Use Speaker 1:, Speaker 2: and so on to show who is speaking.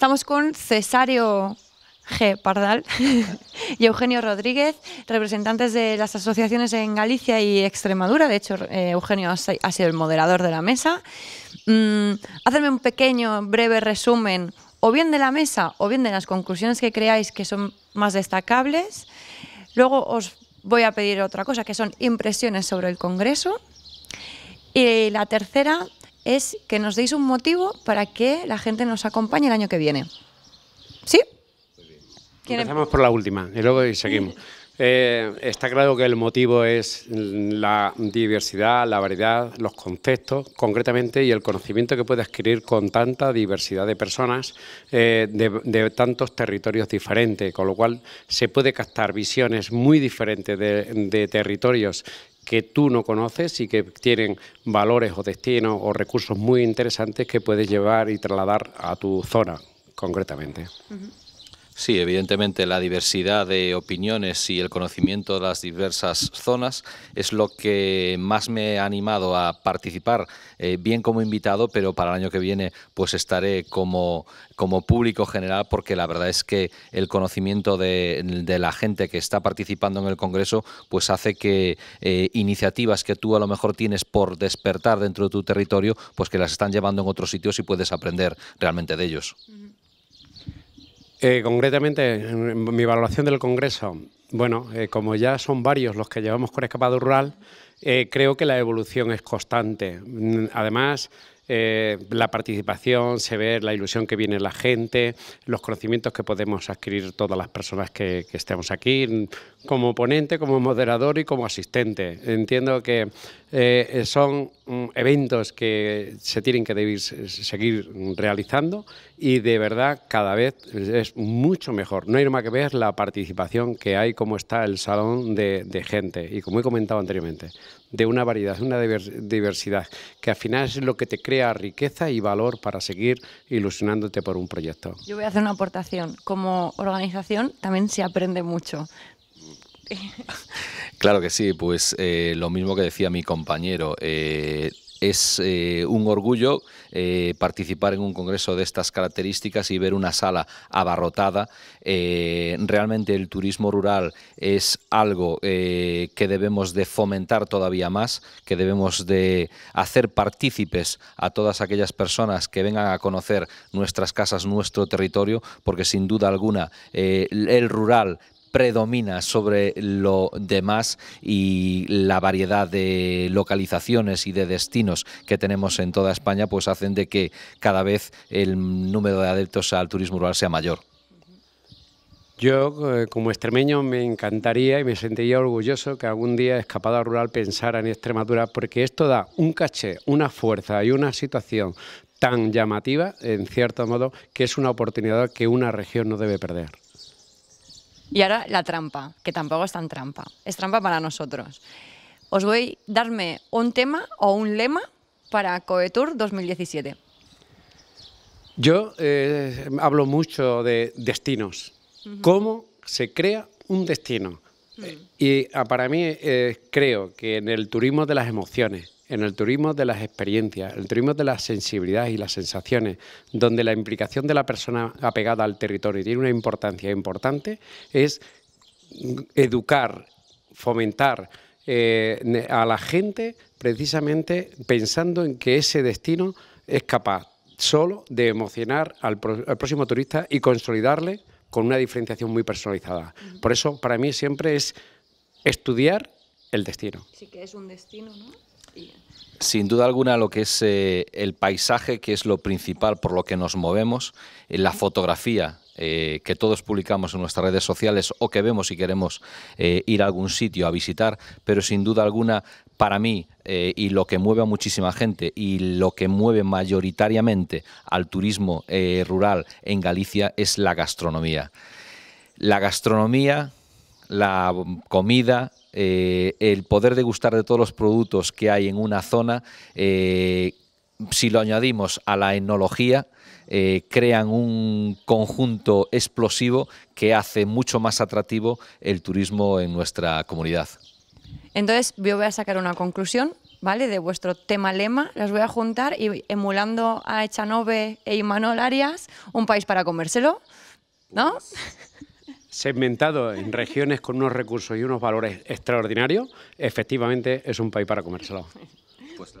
Speaker 1: Estamos con Cesario G. Pardal y Eugenio Rodríguez, representantes de las asociaciones en Galicia y Extremadura. De hecho, eh, Eugenio ha sido el moderador de la mesa. Hacedme mm, hacerme un pequeño, breve resumen, o bien de la mesa, o bien de las conclusiones que creáis que son más destacables. Luego os voy a pedir otra cosa, que son impresiones sobre el Congreso. Y la tercera, es que nos deis un motivo para que la gente nos acompañe el año que viene. ¿Sí?
Speaker 2: Em- Empezamos por la última y luego seguimos. Eh, está claro que el motivo es la diversidad, la variedad, los conceptos concretamente y el conocimiento que puede adquirir con tanta diversidad de personas eh, de, tantos territorios diferentes, con lo cual se puede captar visiones muy diferentes de, de territorios que tú no conoces y que tienen valores o destinos o recursos muy interesantes que puedes llevar y trasladar a tu zona concretamente.
Speaker 3: Sí, evidentemente la diversidad de opiniones y el conocimiento de las diversas zonas es lo que más me ha animado a participar, eh, bien como invitado, pero para el año que viene pues estaré como, como público general, porque la verdad es que el conocimiento de, la gente que está participando en el Congreso pues hace que eh, iniciativas que tú a lo mejor tienes por despertar dentro de tu territorio, pues que las están llevando en otros sitios y puedes aprender realmente de ellos.
Speaker 2: Eh, concretamente, mi valoración del Congreso, bueno, eh, como ya son varios los que llevamos con escapado rural, eh, creo que la evolución es constante. Mm, además, la participación, se ve la ilusión que viene la gente, los conocimientos que podemos adquirir todas las personas que, que estemos aquí, mm, como ponente, como moderador y como asistente. Entiendo que eh, eh, son mm, eventos que se tienen que seguir realizando y de verdad cada vez es mucho mejor. No hay más que ver la participación que hay, cómo está el salón de, de gente y como he comentado anteriormente, de una variedad, una diversidad, que al final es lo que te crea riqueza y valor para seguir ilusionándote por un proyecto.
Speaker 1: Yo voy a hacer una aportación. Como organización también se aprende mucho
Speaker 3: Claro que sí, pues eh, lo mismo que decía mi compañero. Eh, es eh, un orgullo participar en un congreso de estas características y ver una sala abarrotada. realmente el turismo rural es algo que debemos de fomentar todavía más, que debemos de hacer partícipes a todas aquellas personas que vengan a conocer nuestras casas, nuestro territorio, porque sin duda alguna el rural predomina sobre lo demás y la variedad de localizaciones y de destinos que tenemos en toda España pues hacen de que cada vez el número de adeptos al turismo rural sea mayor.
Speaker 2: Yo, eh, como extremeño, me encantaría y me sentiría orgulloso que algún día Escapada Rural pensara en Extremadura, porque esto da un caché, una fuerza y una situación tan llamativa, en cierto modo, que es una oportunidad que una región no debe perder.
Speaker 1: Y ahora la trampa, que tampoco es tan trampa, es trampa para nosotros. Os voy a darme un tema o un lema para Coetur 2017.
Speaker 2: Yo eh, hablo mucho de destinos. ¿Cómo se crea un destino? Mm. Eh, y ah, para mí eh, creo que en el turismo de las emociones, en el turismo de las experiencias, el turismo de las sensibilidades y las sensaciones, donde la implicación de la persona apegada al territorio tiene una importancia importante, es educar, fomentar eh, a la gente precisamente pensando en que ese destino es capaz solo de emocionar al, próximo turista y consolidarle con una diferenciación muy personalizada. Por eso, para mí siempre es estudiar
Speaker 3: el destino.
Speaker 1: Sí que es un destino, ¿no?
Speaker 3: Sin duda alguna lo que es eh, el paisaje, que es lo principal por lo que nos movemos, eh, la fotografía eh, que todos publicamos en nuestras redes sociales o que vemos si queremos ir a algún sitio a visitar, pero sin duda alguna para mí y lo que mueve a muchísima gente y lo que mueve mayoritariamente al turismo rural en Galicia es la gastronomía. La gastronomía, la comida, eh, el poder degustar de todos los productos que hay en una zona, eh, si lo añadimos a la etnología, eh, crean un conjunto explosivo que hace mucho más atractivo el turismo en nuestra comunidad.
Speaker 1: Entonces, yo voy a sacar una conclusión, ¿vale? De vuestro tema lema, las voy a juntar y emulando a Echanove e Imanol Arias, un país para comérselo, ¿no?
Speaker 2: segmentado en regiones con unos recursos y unos valores extraordinarios, efectivamente es un país para comérselo.
Speaker 3: Pues